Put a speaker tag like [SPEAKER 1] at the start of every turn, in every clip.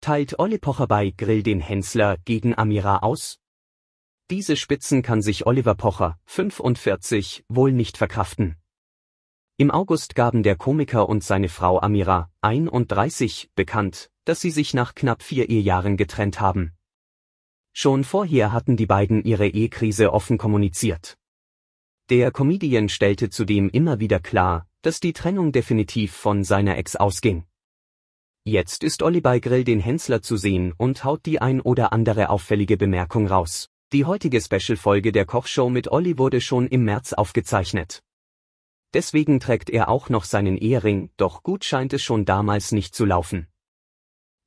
[SPEAKER 1] Teilt Olli Pocher bei Grill den Hensler gegen Amira aus? Diese Spitzen kann sich Oliver Pocher, 45, wohl nicht verkraften. Im August gaben der Komiker und seine Frau Amira, 31, bekannt, dass sie sich nach knapp vier Ehejahren getrennt haben. Schon vorher hatten die beiden ihre Ehekrise offen kommuniziert. Der Comedian stellte zudem immer wieder klar, dass die Trennung definitiv von seiner Ex ausging. Jetzt ist Olli bei Grill den Hensler zu sehen und haut die ein oder andere auffällige Bemerkung raus. Die heutige Special-Folge der Kochshow mit Olli wurde schon im März aufgezeichnet. Deswegen trägt er auch noch seinen Ehering, doch gut scheint es schon damals nicht zu laufen.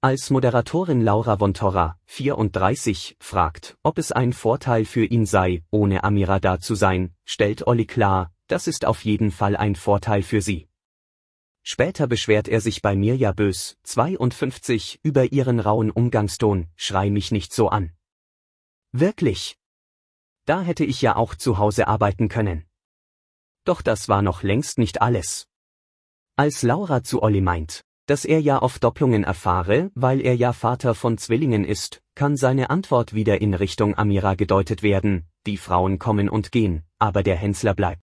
[SPEAKER 1] Als Moderatorin Laura Vontorra, 34, fragt, ob es ein Vorteil für ihn sei, ohne Amira da zu sein, stellt Olli klar, das ist auf jeden Fall ein Vorteil für sie. Später beschwert er sich bei Mirja Bös, 52, über ihren rauen Umgangston, schrei mich nicht so an. Wirklich? Da hätte ich ja auch zu Hause arbeiten können. Doch das war noch längst nicht alles. Als Laura zu Olli meint, dass er ja auf Doppelungen erfahre, weil er ja Vater von Zwillingen ist, kann seine Antwort wieder in Richtung Amira gedeutet werden, die Frauen kommen und gehen, aber der Hensler bleibt